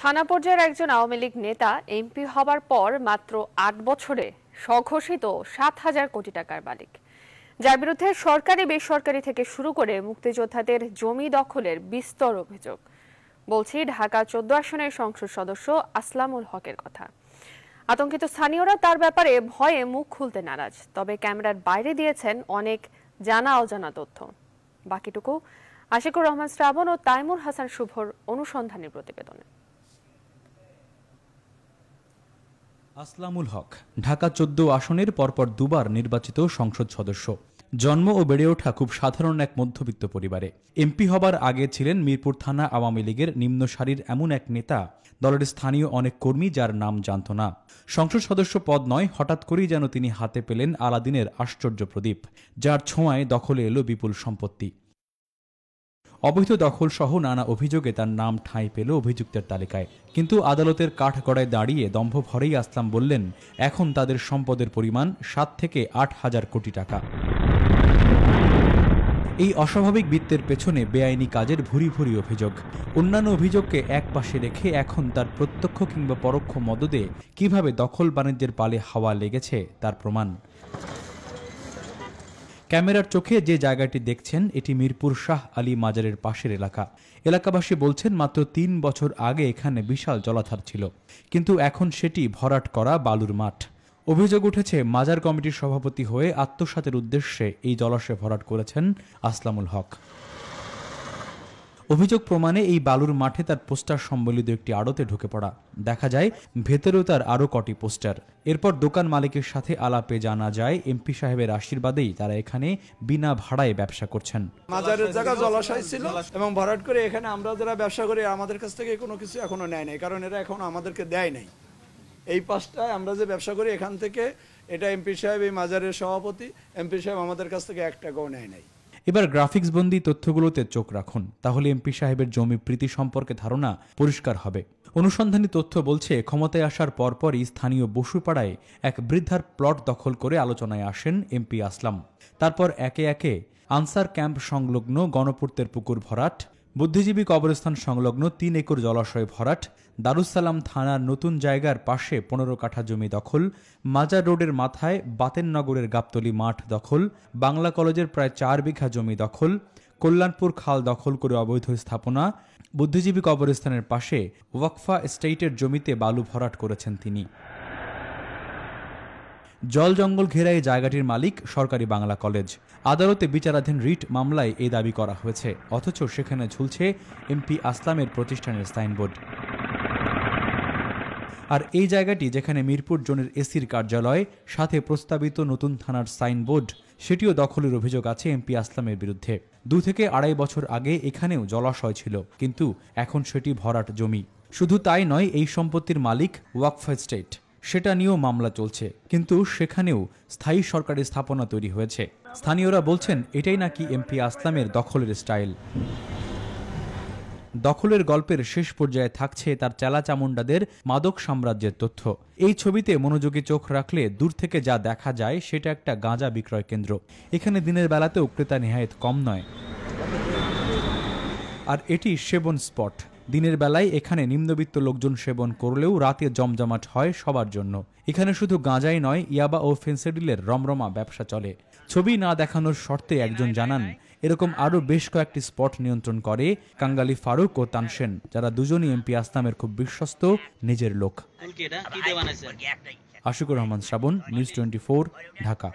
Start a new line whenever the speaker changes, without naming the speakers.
থানা পর্যায়ের একজন আওয়ামী লীগ নেতা এমপি হবার পর মাত্র আট বছরে স্বঘোষিত সাত হাজার কোটি টাকার মালিক যার বিরুদ্ধে সরকারি বেসরকারি থেকে শুরু করে মুক্তিযোদ্ধাদের জমি দখলের বিস্তর অভিযোগ বলছি ঢাকা চোদ্দ আসনের সংসদ সদস্য আসলামুল হকের কথা আতঙ্কিত স্থানীয়রা তার ব্যাপারে ভয়ে মুখ খুলতে নারাজ তবে ক্যামেরার বাইরে দিয়েছেন অনেক জানা অজানা তথ্য বাকিটুকু আশিকুর রহমান শ্রাবণ ও তাইমুর হাসান শুভর অনুসন্ধানী প্রতিবেদনে
আসলামুল হক ঢাকা চোদ্দ আসনের পরপর দুবার নির্বাচিত সংসদ সদস্য জন্ম ও বেড়ে ওঠা খুব সাধারণ এক মধ্যবিত্ত পরিবারে এমপি হবার আগে ছিলেন মিরপুর থানা আওয়ামী লীগের নিম্ন সারির এমন এক নেতা দলের স্থানীয় অনেক কর্মী যার নাম জানত না সংসদ সদস্য পদ নয় হঠাৎ করেই যেন তিনি হাতে পেলেন আলাদিনের আশ্চর্য প্রদীপ যার ছোঁয়ায় দখলে এলো বিপুল সম্পত্তি অবৈধ দখল সহ নানা অভিযোগে তার নাম ঠাঁই পেল অভিযুক্তের তালিকায় কিন্তু আদালতের কাঠগড়ায় দাঁড়িয়ে দম্ভ ভরেই আসলাম বললেন এখন তাদের সম্পদের পরিমাণ সাত থেকে আট হাজার কোটি টাকা এই অস্বাভাবিক বৃত্তের পেছনে বেআইনি কাজের ভুরি ভুরি অভিযোগ অন্যান্য অভিযোগকে এক পাশে রেখে এখন তার প্রত্যক্ষ কিংবা পরোক্ষ মদদে কিভাবে দখল বাণিজ্যের পালে হাওয়া লেগেছে তার প্রমাণ ক্যামেরার চোখে যে জায়গাটি দেখছেন এটি মিরপুর শাহ আলী মাজারের পাশের এলাকা এলাকাবাসী বলছেন মাত্র তিন বছর আগে এখানে বিশাল জলাধার ছিল কিন্তু এখন সেটি ভরাট করা বালুর মাঠ অভিযোগ উঠেছে মাজার কমিটির সভাপতি হয়ে আত্মসাতের উদ্দেশ্যে এই জলাশয় ভরাট করেছেন আসলামুল হক অভিযোগ প্রমাণে এই বালুর মাঠে তার পোস্টার সম্বলিত একটি আড়তে ঢুকে পড়া দেখা যায় ভেতরেও তার আরও কটি পোস্টার এরপর দোকান মালিকের সাথে আলাপে জানা যায় এমপি সাহেবের আশীর্বাদেই তারা এখানে বিনা ভাড়ায় ব্যবসা করছেন মাজারের জায়গা জলাশয় ছিল এবং ভরাট করে এখানে আমরা যারা ব্যবসা করি আমাদের কাছ থেকে কোনো কিছু এখনো নেয় নাই কারণ এরা এখনো আমাদেরকে দেয় নাই এই পাশটায় আমরা যে ব্যবসা করি এখান থেকে এটা এমপি সাহেব এই মাজারের সভাপতি এমপি সাহেব আমাদের কাছ থেকে এক টাকাও নেয় নাই এবার গ্রাফিক্স বন্দি তথ্যগুলোতে চোখ রাখুন তাহলে এমপি সাহেবের জমি প্রীতি সম্পর্কে ধারণা পরিষ্কার হবে অনুসন্ধানী তথ্য বলছে ক্ষমতায় আসার পরপরই স্থানীয় বসুপাড়ায় এক বৃদ্ধার প্লট দখল করে আলোচনায় আসেন এমপি আসলাম তারপর একে একে আনসার ক্যাম্প সংলগ্ন গণপূর্তের পুকুর ভরাট বুদ্ধিজীবী কবরস্থান সংলগ্ন তিন একর জলাশয় ভরাট দারুসালাম থানার নতুন জায়গার পাশে পনেরো কাঠা জমি দখল মাজার রোডের মাথায় বাতেননগরের গাবতলি মাঠ দখল বাংলা কলেজের প্রায় চার বিঘা জমি দখল কল্যাণপুর খাল দখল করে অবৈধ স্থাপনা বুদ্ধিজীবী কবরস্থানের পাশে ওয়াকফা এস্টেটের জমিতে বালু ভরাট করেছেন তিনি জল জঙ্গল ঘেরা এই জায়গাটির মালিক সরকারি বাংলা কলেজ আদালতে বিচারাধীন রিট মামলায় এই দাবি করা হয়েছে অথচ সেখানে ঝুলছে এমপি আসলামের প্রতিষ্ঠানের সাইনবোর্ড আর এই জায়গাটি যেখানে মিরপুর জোনের এসির কার্যালয় সাথে প্রস্তাবিত নতুন থানার সাইনবোর্ড সেটিও দখলের অভিযোগ আছে এমপি আসলামের বিরুদ্ধে দু থেকে আড়াই বছর আগে এখানেও জলাশয় ছিল কিন্তু এখন সেটি ভরাট জমি শুধু তাই নয় এই সম্পত্তির মালিক ওয়াকফ স্টেট সেটা নিয়েও মামলা চলছে কিন্তু সেখানেও স্থায়ী সরকারের স্থাপনা তৈরি হয়েছে স্থানীয়রা বলছেন এটাই নাকি এমপি আসলামের দখলের স্টাইল দখলের গল্পের শেষ পর্যায়ে থাকছে তার চামুন্ডাদের মাদক সাম্রাজ্যের তথ্য এই ছবিতে মনোযোগী চোখ রাখলে দূর থেকে যা দেখা যায় সেটা একটা গাঁজা বিক্রয় কেন্দ্র এখানে দিনের বেলাতেও ক্রেতা নেহায়েত কম নয় আর এটি সেবন স্পট দিনের বেলায় এখানে নিম্নবিত্ত লোকজন সেবন করলেও রাতে জমজমাট হয় সবার জন্য এখানে শুধু গাঁজাই নয় ইয়াবা ও ফেন্সেডিলের রমরমা ব্যবসা চলে ছবি না দেখানোর শর্তে একজন জানান এরকম আরও বেশ কয়েকটি স্পট নিয়ন্ত্রণ করে কাঙ্গালি ফারুক ও তানসেন যারা দুজনই এমপি আসলামের খুব বিশ্বস্ত নিজের লোক আশিকুর রহমান শ্রাবণ নিউজ টোয়েন্টি ঢাকা